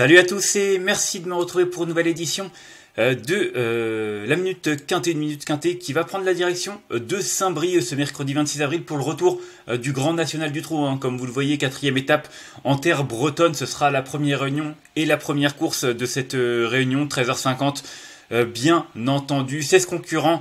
Salut à tous et merci de me retrouver pour une nouvelle édition euh, de euh, la minute quintée, une minute quintée qui va prendre la direction euh, de Saint-Brieuc ce mercredi 26 avril pour le retour du Grand National du Trou. Hein. Comme vous le voyez, quatrième étape en terre bretonne, ce sera la première réunion et la première course de cette réunion, 13h50 bien entendu. 16 concurrents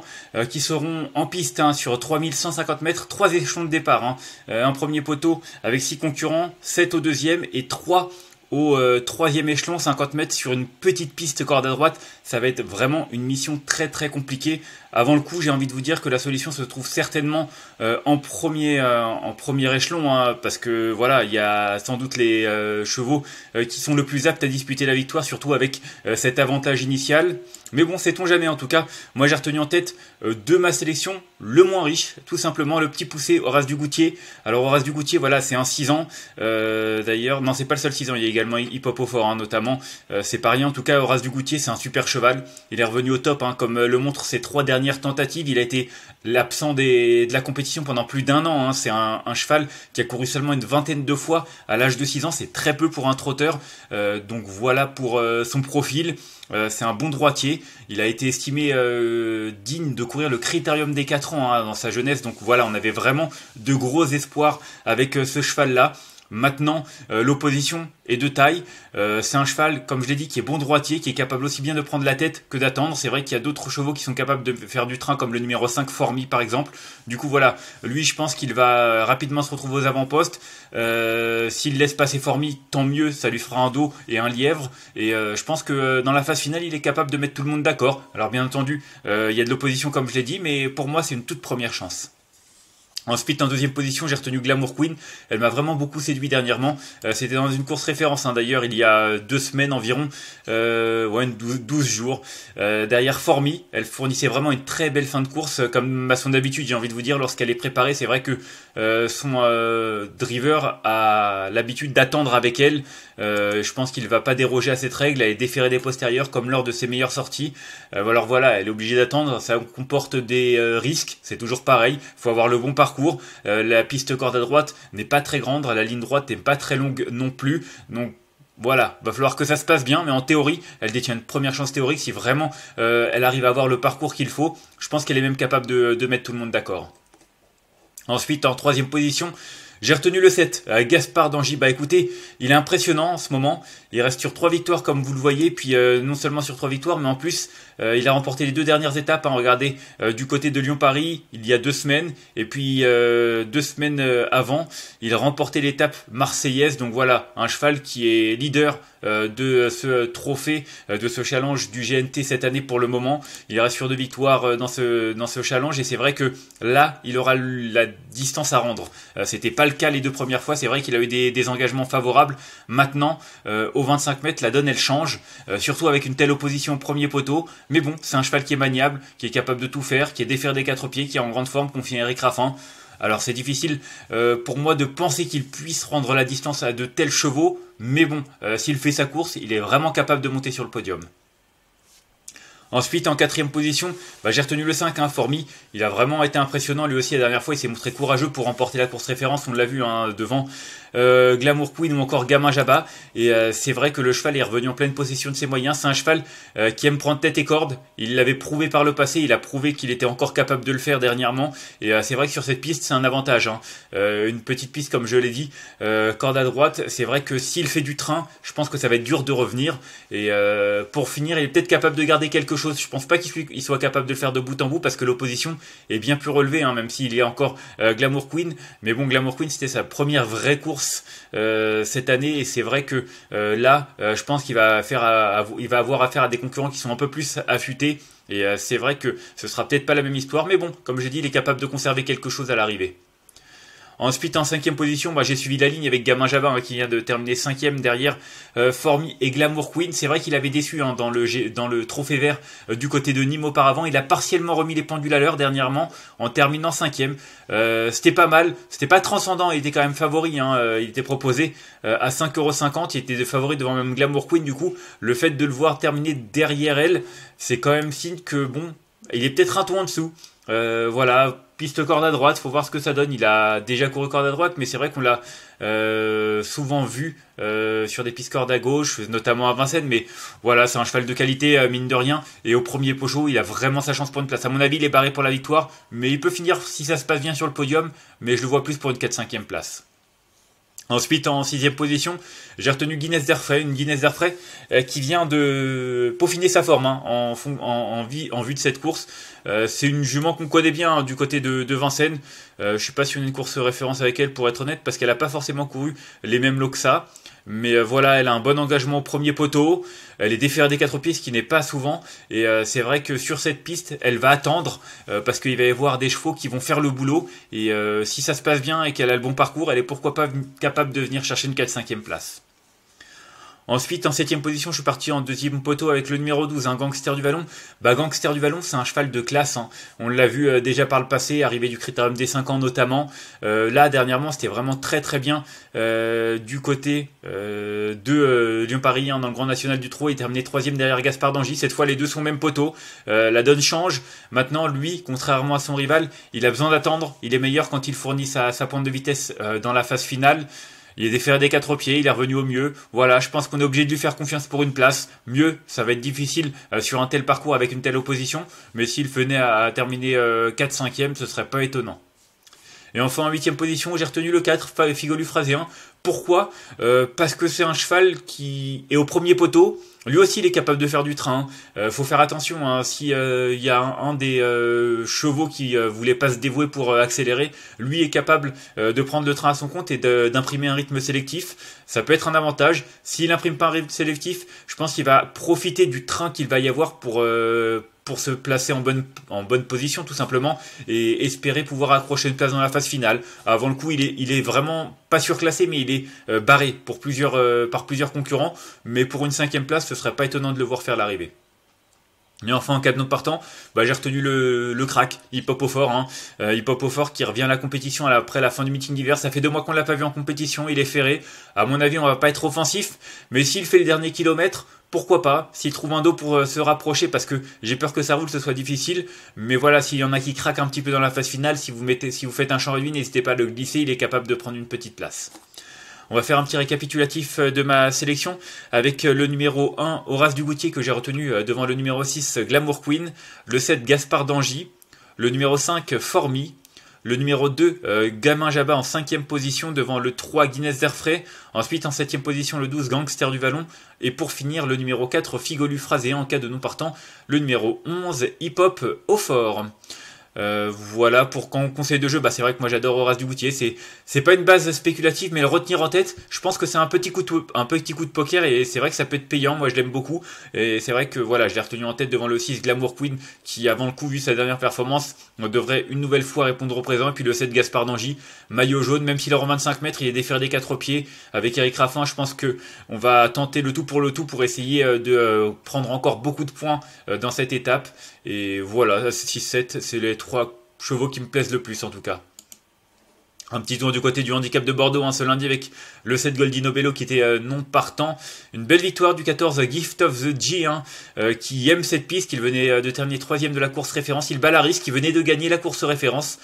qui seront en piste hein, sur 3150 mètres, 3 échelons de départ. Hein. un premier poteau avec 6 concurrents, 7 au deuxième et 3 au euh, troisième échelon, 50 mètres sur une petite piste corde à droite, ça va être vraiment une mission très très compliquée. Avant le coup, j'ai envie de vous dire que la solution se trouve certainement euh, en premier euh, en premier échelon, hein, parce que voilà, il y a sans doute les chevaux qui sont le plus aptes à disputer la victoire, surtout avec cet avantage initial. Mais bon, sait-on jamais en tout cas. Moi j'ai retenu en tête euh, de ma sélection le moins riche, tout simplement, le petit poussé Horace Goutier. Alors Horace Goutier, voilà, c'est un 6 ans. Euh, d'ailleurs, non, c'est pas le seul 6 ans, il y a également Hip Hop au fort, notamment. Euh, c'est pas rien, en tout cas, Horace Goutier, c'est un super cheval. Il est revenu au top, hein, comme le montrent ses trois dernières tentatives. Il a été l'absent de la compétition pendant plus d'un an. Hein. C'est un, un, cheval qui a couru seulement une vingtaine de fois à l'âge de 6 ans. C'est très peu pour un trotteur. donc voilà pour son profil. Euh, c'est un bon droitier. Il a été estimé euh, digne de courir le critérium des 4 ans hein, dans sa jeunesse. Donc voilà, on avait vraiment de gros espoirs avec euh, ce cheval-là. Maintenant, euh, l'opposition est de taille. Euh, c'est un cheval, comme je l'ai dit, qui est bon droitier, qui est capable aussi bien de prendre la tête que d'attendre. C'est vrai qu'il y a d'autres chevaux qui sont capables de faire du train, comme le numéro 5 Formi par exemple. Du coup, voilà, lui, je pense qu'il va rapidement se retrouver aux avant-postes. Euh, s'il laisse passer Formi, tant mieux, ça lui fera un dos et un lièvre. Et je pense que dans la phase finale, il est capable de mettre tout le monde d'accord. Alors bien entendu, il y a de l'opposition, comme je l'ai dit, mais pour moi, c'est une toute première chance. Ensuite, en deuxième position, j'ai retenu Glamour Queen. Elle m'a vraiment beaucoup séduit dernièrement. Euh, c'était dans une course référence, hein, d'ailleurs, il y a deux semaines environ, euh, ouais, 12, jours. Euh, derrière Formi, elle fournissait vraiment une très belle fin de course, comme à son habitude, j'ai envie de vous dire, lorsqu'elle est préparée. C'est vrai que son driver a l'habitude d'attendre avec elle. je pense qu'il ne va pas déroger à cette règle. Elle est déférée des postérieurs, comme lors de ses meilleures sorties. alors voilà, elle est obligée d'attendre. Ça comporte des risques, c'est toujours pareil. Il faut avoir le bon parcours euh, la piste corde à droite n'est pas très grande, la ligne droite n'est pas très longue non plus. Donc voilà, va falloir que ça se passe bien, mais en théorie, elle détient une première chance théorique si vraiment euh, elle arrive à avoir le parcours qu'il faut. Je pense qu'elle est même capable de, mettre tout le monde d'accord. Ensuite, en troisième position, j'ai retenu le 7, euh, Gaspard d'Angy. Bah écoutez, il est impressionnant en ce moment. Il reste sur trois victoires comme vous le voyez, puis non seulement sur trois victoires, mais en plus, euh, il a remporté les deux dernières étapes, hein, regardez, euh, du côté de Lyon-Paris, il y a deux semaines, et puis euh, deux semaines avant, il remportait l'étape marseillaise. Donc voilà, un cheval qui est leader de ce trophée, de ce challenge du GNT cette année pour le moment. Il reste sur de victoires dans ce, dans ce challenge, et c'est vrai que là, il aura la distance à rendre. C'était pas le cas les deux premières fois, c'est vrai qu'il a eu des, des, engagements favorables. Maintenant, au 25 mètres, la donne, elle change, surtout avec une telle opposition au premier poteau. Mais bon, c'est un cheval qui est maniable, qui est capable de tout faire, qui est défaire des quatre pieds, qui est en grande forme, confié à Eric Raffin. Alors c'est difficile euh, pour moi de penser qu'il puisse rendre la distance à de tels chevaux, mais bon, euh, s'il fait sa course, il est vraiment capable de monter sur le podium. Ensuite, en quatrième position, bah, j'ai retenu le 5, hein, Formi. Il a vraiment été impressionnant lui aussi la dernière fois. Il s'est montré courageux pour remporter la course référence. On l'a vu hein, devant euh, Glamour Queen ou encore Gamin Jabba. Et euh, c'est vrai que le cheval est revenu en pleine possession de ses moyens. C'est un cheval euh, qui aime prendre tête et corde. Il l'avait prouvé par le passé. Il a prouvé qu'il était encore capable de le faire dernièrement. Et c'est vrai que sur cette piste, c'est un avantage. Hein. une petite piste, comme je l'ai dit, corde à droite. C'est vrai que s'il fait du train, je pense que ça va être dur de revenir. Et pour finir, il est peut-être capable de garder quelque chose. Je pense pas qu'il soit capable de le faire de bout en bout parce que l'opposition est bien plus relevée, hein, même s'il est encore Glamour Queen. Mais bon, Glamour Queen, c'était sa première vraie course euh, cette année et c'est vrai que euh, là, euh, je pense qu'il va, faire il va avoir affaire à des concurrents qui sont un peu plus affûtés et c'est vrai que ce sera peut-être pas la même histoire, mais bon, comme j'ai dit, il est capable de conserver quelque chose à l'arrivée. Ensuite, en cinquième position, bah, j'ai suivi la ligne avec Gamin Java hein, qui vient de terminer cinquième derrière euh, Formi et Glamour Queen. C'est vrai qu'il avait déçu hein, dans, le, dans le trophée vert euh, du côté de Nîmes auparavant. Il a partiellement remis les pendules à l'heure dernièrement en terminant cinquième. Euh, c'était pas mal, c'était pas transcendant, il était quand même favori. Hein, euh, il était proposé euh, à 5,50€, il était favori devant même Glamour Queen. Du coup, le fait de le voir terminer derrière elle, c'est quand même signe que bon, il est peut-être un tour en dessous. voilà, Piste corde à droite, faut voir ce que ça donne. Il a déjà couru corde à droite, mais c'est vrai qu'on l'a euh, souvent vu euh, sur des pistes cordes à gauche, notamment à Vincennes. Mais voilà, c'est un cheval de qualité, euh, mine de rien. Et au premier pochot, il a vraiment sa chance pour une place. À mon avis, il est barré pour la victoire, mais il peut finir si ça se passe bien sur le podium. Mais je le vois plus pour une 4-5e place. Ensuite, en sixième position, j'ai retenu Guinness d'Erfray, une Guinness d'Erfray euh, qui vient de peaufiner sa forme hein, en, en, en, vue de cette course. Euh, c'est une jument qu'on connaît bien hein, du côté de, de Vincennes. Euh, je suis pas sur une course référence avec elle pour être honnête parce qu'elle n'a pas forcément couru les mêmes lots que ça. Mais euh, voilà, elle a un bon engagement au premier poteau. Elle est déférée des quatre pistes, qui n'est pas souvent. Et euh, c'est vrai que sur cette piste, elle va attendre euh, parce qu'il va y avoir des chevaux qui vont faire le boulot. Et si ça se passe bien et qu'elle a le bon parcours, elle est pourquoi pas capable de venir chercher une 4-5e place. Ensuite, en septième position, je suis parti en deuxième poteau avec le numéro 12, un Gangster du Vallon. Bah, Gangster du Vallon, c'est un cheval de classe. Hein. On l'a vu euh, déjà par le passé, arrivé du critérium des 5 ans notamment. Euh, là, dernièrement, c'était vraiment très très bien euh, du côté de Lyon-Paris hein, dans le Grand National du Trou. Il terminé troisième derrière Gaspard d'Angy. Cette fois, les deux sont même poteau. la donne change. Maintenant, lui, contrairement à son rival, il a besoin d'attendre. Il est meilleur quand il fournit sa, sa de vitesse dans la phase finale. Il est déféré des quatre pieds, il est revenu au mieux. Voilà, je pense qu'on est obligé de lui faire confiance pour une place. Mieux, ça va être difficile euh, sur un tel parcours avec une telle opposition. Mais s'il venait à, terminer 4-5e, euh, ce serait pas étonnant. Et enfin, en huitième position, j'ai retenu le 4, Figolu Pourquoi euh, Parce que c'est un cheval qui est au premier poteau, lui aussi, il est capable de faire du train. Il euh, faut faire attention. Hein. S'il euh, y a un, des euh, chevaux qui voulait pas se dévouer pour accélérer, lui est capable de prendre le train à son compte et d'imprimer un rythme sélectif. Ça peut être un avantage. S'il n'imprime pas un rythme sélectif, je pense qu'il va profiter du train qu'il va y avoir pour pour se placer en bonne, en bonne position tout simplement et espérer pouvoir accrocher une place dans la phase finale. Avant le coup, il est, il est vraiment pas surclassé, mais il est euh, barré pour plusieurs, euh, par plusieurs concurrents. Mais pour une cinquième place, ce serait pas étonnant de le voir faire l'arrivée. Et enfin, en cas de non partant, bah, j'ai retenu le, le crack, Hip Hop au fort. Hein. Euh, au fort qui revient à la compétition après la fin du meeting d'hiver. Ça fait deux mois qu'on l'a pas vu en compétition, il est ferré. À mon avis, on va pas être offensif, mais s'il fait les derniers kilomètres, pourquoi pas, s'il trouve un dos pour euh, se rapprocher, parce que j'ai peur que ça roule, ce soit difficile. Mais voilà, s'il y en a qui craquent un petit peu dans la phase finale, si vous, mettez, si vous faites un champ réduit, n'hésitez pas à le glisser, il est capable de prendre une petite place. On va faire un petit récapitulatif euh, de ma sélection avec euh, le numéro 1, Horace Dugoutier, que j'ai retenu devant le numéro 6, Glamour Queen, le 7, Gaspard Dangy, le numéro 5, Formi, le numéro 2, euh, Gamin Jabba en 5 position devant le 3 Guinness d'Erfray. Ensuite en 7 position le 12 Gangster du Vallon. Et pour finir le numéro 4 Figolu Phrasé en cas de non partant. Le numéro 11 Hip Hop au fort. Euh, voilà, pour quand conseil de jeu, bah c'est vrai que moi j'adore Horace du c'est c'est pas une base spéculative, mais le retenir en tête, je pense que c'est un petit coup de, un petit coup de poker et c'est vrai que ça peut être payant. Moi je l'aime beaucoup et c'est vrai que voilà, je l'ai retenu en tête devant le 6 Glamour Queen qui avant le coup vu sa dernière performance, on devrait une nouvelle fois répondre au présent. Et puis le 7 Gaspard d'Angy, maillot jaune, même s'il est en 25 mètres, il est défaire des quatre pieds avec Eric Raffin. Je pense que on va tenter le tout pour le tout pour essayer euh, de euh, prendre encore beaucoup de points dans cette étape et voilà 6-7 c'est le trois chevaux qui me plaisent le plus en tout cas. Un petit tour du côté du handicap de Bordeaux hein, ce lundi avec le 7 Goldino Bello qui était euh, non partant. Une belle victoire du 14 Gift of the G hein, euh, qui aime cette piste, qui venait euh, de terminer troisième de la course référence. Il balaris, qui venait de gagner la course référence.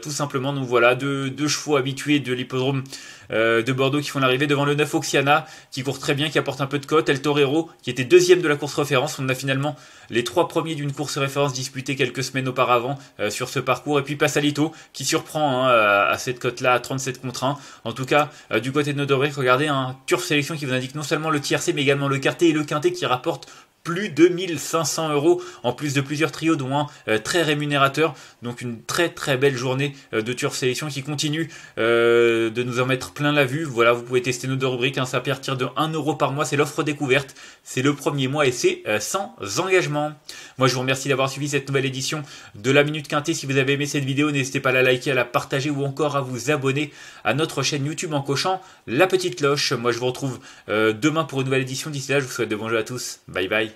tout simplement, donc voilà, deux, deux chevaux habitués de l'hippodrome de Bordeaux qui font l'arrivée devant le 9 Oxiana qui court très bien, qui apporte un peu de cote. El Torero qui était deuxième de la course référence. On a finalement les trois premiers d'une course référence disputée quelques semaines auparavant sur ce parcours. Et puis Passalito qui surprend hein, à cette là à 37 contre 1. En tout cas, euh, du côté de Nodoré, regardez, un hein, Turf sélection qui vous indique non seulement le tiercé, mais également le quartet et le quintet qui rapporte plus de 1500 euros, en plus de plusieurs trios, dont un euh, très rémunérateur. Donc une très très belle journée euh, de Turf Sélection qui continue de nous en mettre plein la vue. Voilà, vous pouvez tester nos deux rubriques, hein. ça partir de 1 euro par mois, c'est l'offre découverte, c'est le premier mois et c'est sans engagement. Moi, je vous remercie d'avoir suivi cette nouvelle édition de la Minute Quintée. Si vous avez aimé cette vidéo, n'hésitez pas à la liker, à la partager ou encore à vous abonner à notre chaîne YouTube en cochant la petite cloche. Moi, je vous retrouve euh, demain pour une nouvelle édition. D'ici là, je vous souhaite de bons jeux à tous. Bye bye.